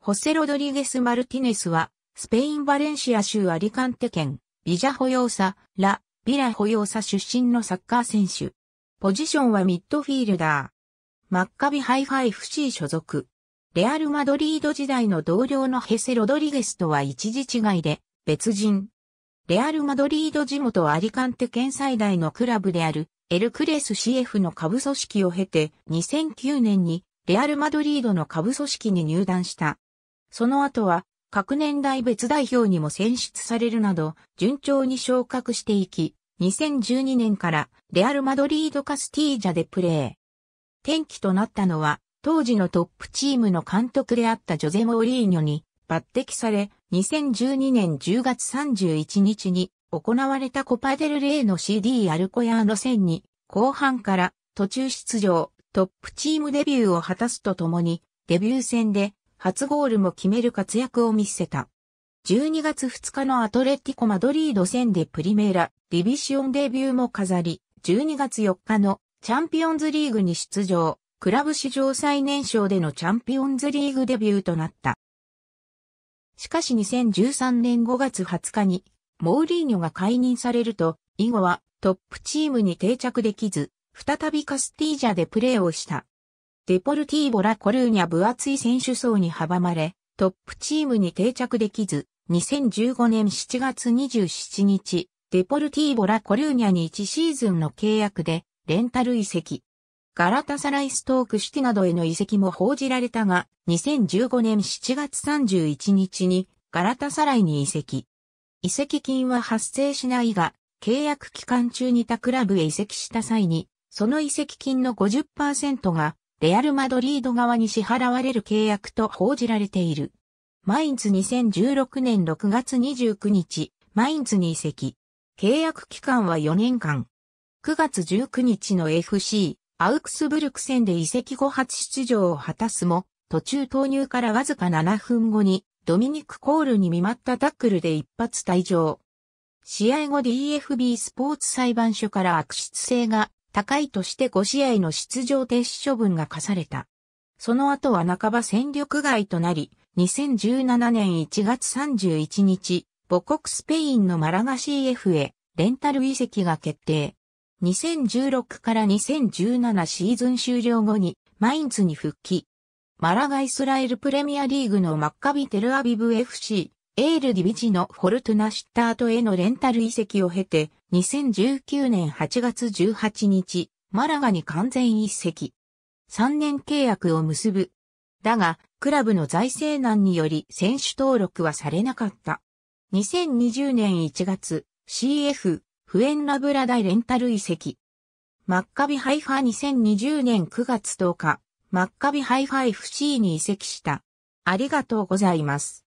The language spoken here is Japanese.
ホセ・ロドリゲス・マルティネスは、スペイン・バレンシア州アリカンテ県、ビジャホヨーサ、ラ、ビラホヨーサ出身のサッカー選手。ポジションはミッドフィールダー。マッカビハイファ FC 所属。レアル・マドリード時代の同僚のヘセ・ロドリゲスとは一時違いで、別人。レアル・マドリード地元アリカンテ県最大のクラブである、エルクレス CF の下部組織を経て、2009年に、レアル・マドリードの下部組織に入団した。その後は、各年代別代表にも選出されるなど、順調に昇格していき、2012年からレアル・マドリード・カスティージャでプレー。転機となったのは、当時のトップチームの監督であったジョゼ・モーリーニョに抜擢され、2012年10月31日に行われたコパデルレイの CD アルコヤーノ戦に、後半から途中出場、トップチームデビューを果たすとともに、デビュー戦で初ゴールも決める活躍を見せた。12月2日のアトレティコ・マドリード戦でプリメーラ、ディビシオンデビューも飾り、12月4日のチャンピオンズリーグに出場、クラブ史上最年少でのチャンピオンズリーグデビューとなった。しかし2013年5月20日に、モーリーニョが解任されると、以後はトップチームに定着できず、再びカスティージャでプレーをした。デポルティーボラコルーニャ分厚い選手層に阻まれ、トップチームに定着できず、2015年7月27日、デポルティーボラコルーニャに1シーズンの契約で、レンタル移籍。ガラタサライストークシティなどへの移籍も報じられたが、2015年7月31日にガラタサライに移籍。移籍金は発生しないが、契約期間中に他クラブへ移籍した際に、その移籍金の50%がレアル・マドリード側に支払われる契約と報じられている。マインツ2016年6月29日、マインツに移籍。契約期間は4年間。9月19日の FC、アウクスブルク戦で移籍後初出場を果たすも、途中投入からわずか7分後に、ドミニク・コールに見舞ったタックルで一発退場。試合後 DFB スポーツ裁判所から悪質性が高いとして5試合の出場停止処分が課された。その後は半ば戦力外となり、2017年1月31日、母国スペインのマラガ CF へレンタル移籍が決定。2016から2017シーズン終了後にマインツに復帰。マラガイスラエルプレミアリーグのマッカビテルアビブ FC、エールディビジのフォルトゥナシッタートへのレンタル移籍を経て、2019年8月18日、マラガに完全一席。3年契約を結ぶ。だが、クラブの財政難により選手登録はされなかった。2020年1月、CF、フエンラブラ大レンタル移籍。マッカビハイファ2020年9月10日、マッカビハイファ FC に移籍した。ありがとうございます。